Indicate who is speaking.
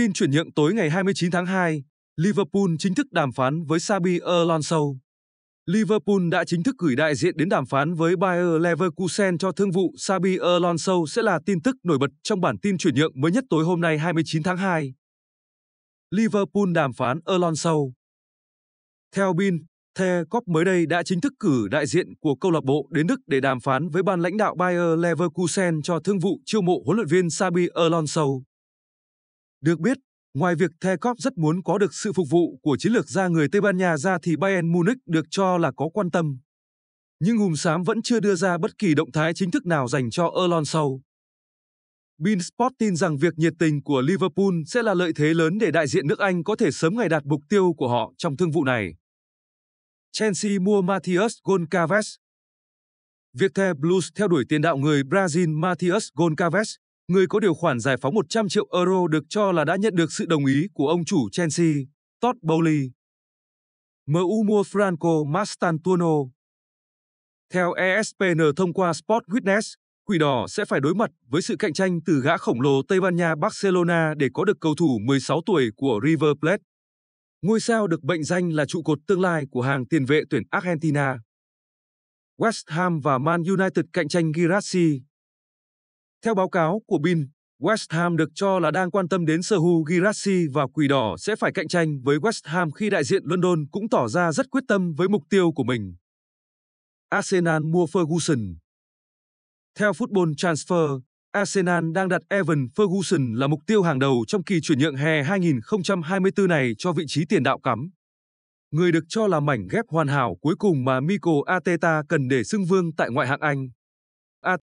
Speaker 1: Tin chuyển nhượng tối ngày 29 tháng 2, Liverpool chính thức đàm phán với Xabi Alonso. Liverpool đã chính thức gửi đại diện đến đàm phán với Bayer Leverkusen cho thương vụ Xabi Alonso sẽ là tin tức nổi bật trong bản tin chuyển nhượng mới nhất tối hôm nay 29 tháng 2. Liverpool đàm phán Alonso. Theo Bin, The Cop mới đây đã chính thức cử đại diện của câu lạc bộ đến Đức để đàm phán với ban lãnh đạo Bayer Leverkusen cho thương vụ chiêu mộ huấn luyện viên Xabi Alonso. Được biết, ngoài việc The Corp rất muốn có được sự phục vụ của chiến lược gia người Tây Ban Nha ra thì Bayern Munich được cho là có quan tâm. Nhưng Hùm Xám vẫn chưa đưa ra bất kỳ động thái chính thức nào dành cho Alonso. Beansport tin rằng việc nhiệt tình của Liverpool sẽ là lợi thế lớn để đại diện nước Anh có thể sớm ngày đạt mục tiêu của họ trong thương vụ này. Chelsea mua Matthias Goncalves Việc The Blues theo đuổi tiền đạo người Brazil Matthias Goncalves người có điều khoản giải phóng 100 triệu euro được cho là đã nhận được sự đồng ý của ông chủ Chelsea, Todd Bowley. MU mua Franco Mastantuono. Theo ESPN thông qua Sport Witness, Quỷ đỏ sẽ phải đối mặt với sự cạnh tranh từ gã khổng lồ Tây Ban Nha Barcelona để có được cầu thủ 16 tuổi của River Plate. Ngôi sao được mệnh danh là trụ cột tương lai của hàng tiền vệ tuyển Argentina. West Ham và Man United cạnh tranh Girassi, theo báo cáo của Bin, West Ham được cho là đang quan tâm đến Serhu Girassi và Quỷ Đỏ sẽ phải cạnh tranh với West Ham khi đại diện London cũng tỏ ra rất quyết tâm với mục tiêu của mình. Arsenal mua Ferguson Theo Football Transfer, Arsenal đang đặt Evan Ferguson là mục tiêu hàng đầu trong kỳ chuyển nhượng hè 2024 này cho vị trí tiền đạo cắm. Người được cho là mảnh ghép hoàn hảo cuối cùng mà Mikel Arteta cần để xưng vương tại ngoại hạng Anh.